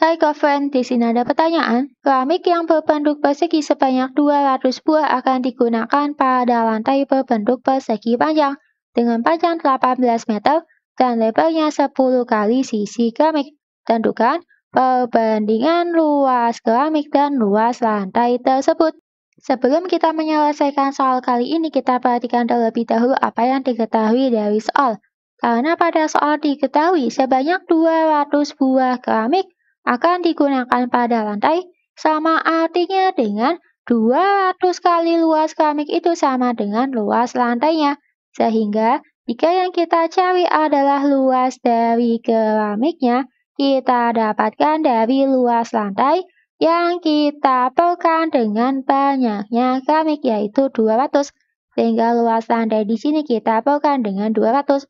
Hai Koven, di sini ada pertanyaan. Keramik yang berbentuk persegi sebanyak 200 buah akan digunakan pada lantai berbentuk persegi panjang dengan panjang 18 meter dan lebarnya 10 kali sisi keramik. Tentukan perbandingan luas keramik dan luas lantai tersebut. Sebelum kita menyelesaikan soal kali ini, kita perhatikan terlebih dahulu apa yang diketahui dari soal. Karena pada soal diketahui sebanyak 200 buah keramik akan digunakan pada lantai sama artinya dengan 200 kali luas keramik itu sama dengan luas lantainya. Sehingga jika yang kita cari adalah luas dari keramiknya, kita dapatkan dari luas lantai yang kita perlukan dengan banyaknya keramik yaitu 200 sehingga luas lantai di sini kita perlukan dengan 200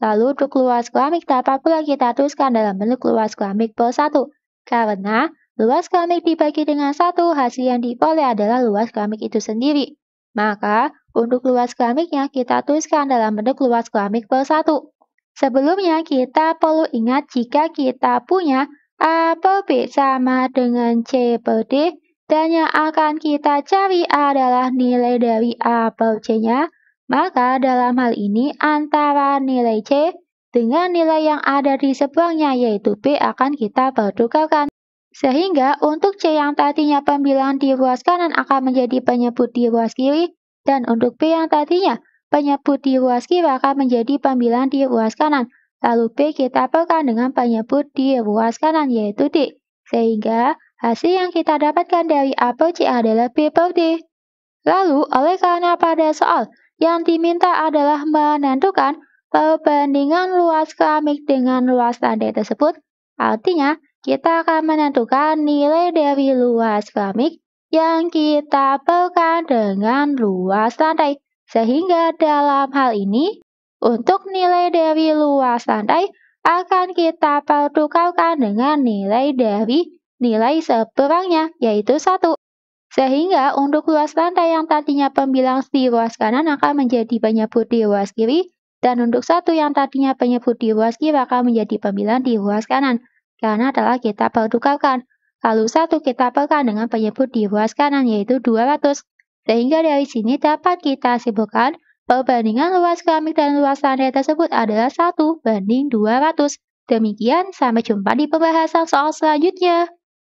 lalu untuk luas keramik dapat pula kita tuliskan dalam bentuk luas keramik per 1 karena luas keramik dibagi dengan satu, hasil yang diperoleh adalah luas keramik itu sendiri. Maka, untuk luas keramiknya kita tuliskan dalam bentuk luas keramik per satu. Sebelumnya, kita perlu ingat jika kita punya A per B sama dengan C per D, dan yang akan kita cari adalah nilai dari A per C-nya, maka dalam hal ini antara nilai C dengan nilai yang ada di seberangnya yaitu B akan kita pertukarkan. Sehingga untuk C yang tadinya pembilang di ruas kanan akan menjadi penyebut di ruas kiri dan untuk B yang tadinya penyebut di ruas kiri akan menjadi pembilang di ruas kanan. Lalu B kita pekan dengan penyebut di ruas kanan yaitu D. Sehingga hasil yang kita dapatkan dari A per C adalah B per D. Lalu, oleh karena pada soal yang diminta adalah menentukan Perbandingan luas keramik dengan luas lantai tersebut artinya kita akan menentukan nilai dari luas keramik yang kita pekan dengan luas lantai. Sehingga dalam hal ini, untuk nilai dari luas lantai akan kita pertukarkan dengan nilai dari nilai seberangnya, yaitu satu. Sehingga untuk luas lantai yang tadinya pembilang di ruas kanan akan menjadi penyebut di ruas kiri, dan untuk satu yang tadinya penyebut di ruas kiri akan menjadi pembilang di ruas kanan, karena adalah kita pertukarkan. Lalu satu kita pekan dengan penyebut di ruas kanan yaitu 200. Sehingga dari sini dapat kita simpulkan perbandingan luas keramik dan luas lantai tersebut adalah 1 banding 200. Demikian, sampai jumpa di pembahasan soal selanjutnya.